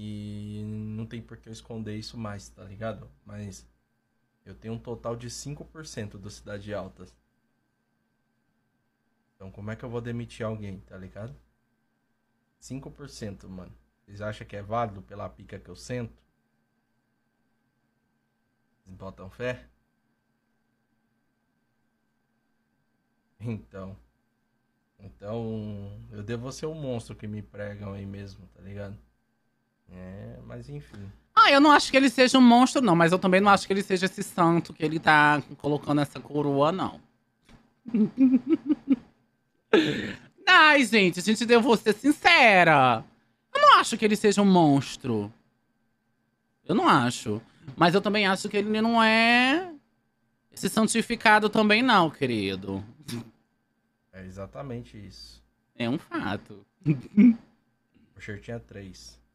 E não tem por que eu esconder isso mais, tá ligado? Mas eu tenho um total de 5% do Cidade Altas. Então como é que eu vou demitir alguém, tá ligado? 5%, mano. Vocês acham que é válido pela pica que eu sento? Vocês botam fé? Então. Então, eu devo ser um monstro que me pregam aí mesmo, tá ligado? Mas enfim. Ah, eu não acho que ele seja um monstro, não. Mas eu também não acho que ele seja esse santo que ele tá colocando essa coroa, não. Ai, gente, a gente deu você sincera. Eu não acho que ele seja um monstro. Eu não acho. Mas eu também acho que ele não é esse santificado também, não, querido. É exatamente isso. É um fato. O shirt tinha três.